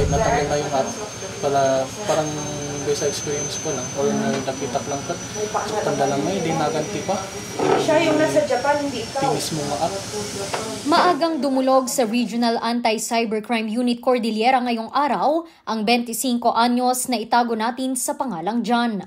kahit natanggal na yung app, para, parang based sa experience ko lang, or nakitak lang ka, tanda lang may, hindi naganti pa. Siya yung nasa Japan, hindi ikaw. Tingis mo ma-app. Maagang dumulog sa Regional Anti-Cybercrime Unit Cordillera ngayong araw, ang 25 anyos na itago natin sa pangalang John.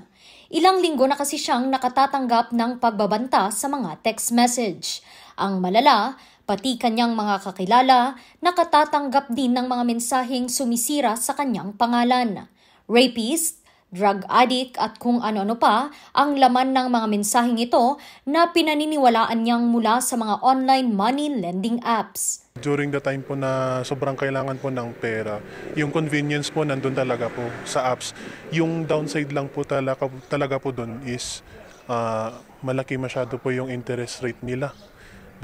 Ilang linggo na kasi siyang nakatatanggap ng pagbabanta sa mga text message. Ang malala, Pati kanyang mga kakilala nakatatanggap din ng mga mensaheng sumisira sa kanyang pangalan. Rapist, drug addict at kung ano-ano pa ang laman ng mga mensaheng ito na pinaniniwalaan niyang mula sa mga online money lending apps. During the time po na sobrang kailangan po ng pera, yung convenience po nandun talaga po sa apps. Yung downside lang po talaga, talaga po dun is uh, malaki masyado po yung interest rate nila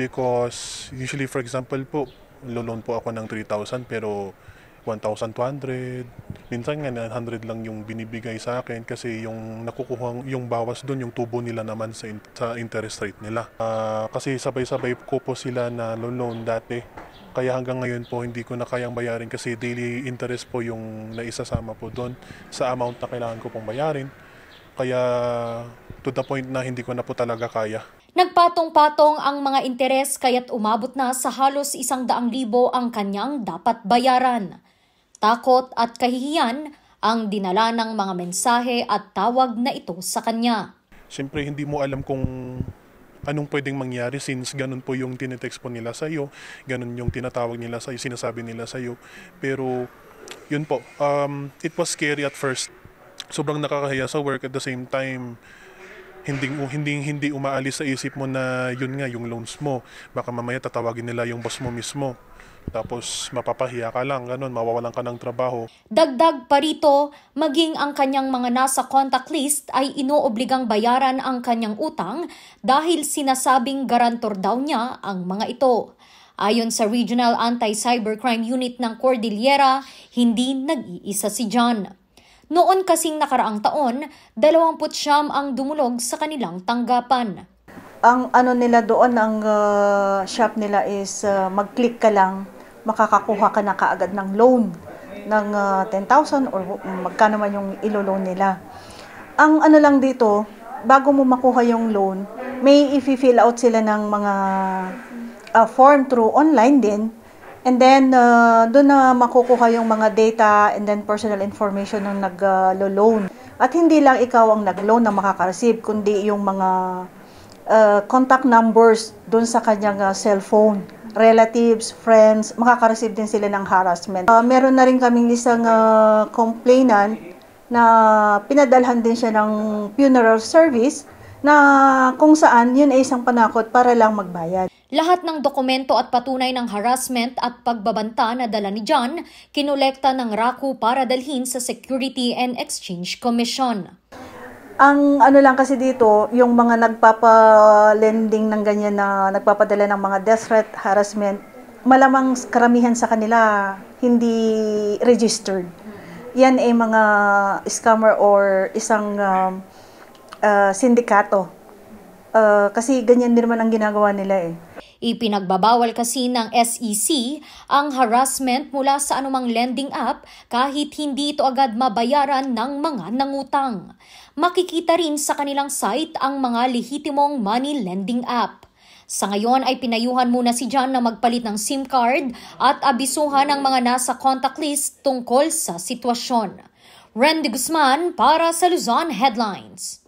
because usually for example po, loloan po ako ng 3,000 pero 1,200, minsan nga 900 lang yung binibigay sa akin kasi yung nakukuha, yung bawas doon, yung tubo nila naman sa, in- sa interest rate nila. Uh, kasi sabay-sabay ko po sila na loan dati. Kaya hanggang ngayon po hindi ko na kayang bayarin kasi daily interest po yung naisasama po doon sa amount na kailangan ko pong bayarin. Kaya to the point na hindi ko na po talaga kaya. Nagpatong-patong ang mga interes kaya't umabot na sa halos isang daang libo ang kanyang dapat bayaran. Takot at kahihiyan ang dinala ng mga mensahe at tawag na ito sa kanya. Siyempre hindi mo alam kung anong pwedeng mangyari since ganun po yung tinetext po nila sa iyo, ganun yung tinatawag nila sa iyo, sinasabi nila sa iyo. Pero yun po, um, it was scary at first. Sobrang nakakahiya sa work at the same time, hindi, hindi, hindi umaalis sa isip mo na yun nga, yung loans mo. Baka mamaya tatawagin nila yung boss mo mismo. Tapos mapapahiya ka lang, ganun, mawawalan ka ng trabaho. Dagdag pa rito, maging ang kanyang mga nasa contact list ay inoobligang bayaran ang kanyang utang dahil sinasabing garantor daw niya ang mga ito. Ayon sa Regional Anti-Cybercrime Unit ng Cordillera, hindi nag-iisa si John. Noon kasing nakaraang taon, 29 ang dumulog sa kanilang tanggapan. Ang ano nila doon, ang uh, shop nila is uh, mag-click ka lang, makakakuha ka na kaagad ng loan ng uh, ah, 10,000 or magkano man yung ilo-loan nila. Ang ano lang dito, bago mo makuha yung loan, may i-fill out sila ng mga uh, form through online din And then, uh, doon na makukuha yung mga data and then personal information ng nag-loan. At hindi lang ikaw ang nag-loan na makaka-receive, kundi yung mga uh, contact numbers doon sa kanyang uh, cellphone. Relatives, friends, makaka-receive din sila ng harassment. Uh, meron na rin kaming isang uh, complainant na pinadalhan din siya ng funeral service na kung saan yun ay isang panakot para lang magbayad. Lahat ng dokumento at patunay ng harassment at pagbabanta na dala ni John, kinolekta ng RACU para dalhin sa Security and Exchange Commission. Ang ano lang kasi dito, yung mga nagpapa-lending ng ganyan na nagpapadala ng mga death threat, harassment, malamang karamihan sa kanila hindi registered. Yan ay mga scammer or isang um, uh, sindikato. Uh, kasi ganyan din naman ang ginagawa nila eh. Ipinagbabawal kasi ng SEC ang harassment mula sa anumang lending app kahit hindi ito agad mabayaran ng mga nangutang. Makikita rin sa kanilang site ang mga lehitimong money lending app. Sa ngayon ay pinayuhan muna si John na magpalit ng SIM card at abisuhan ang mga nasa contact list tungkol sa sitwasyon. Randy Guzman para sa Luzon Headlines.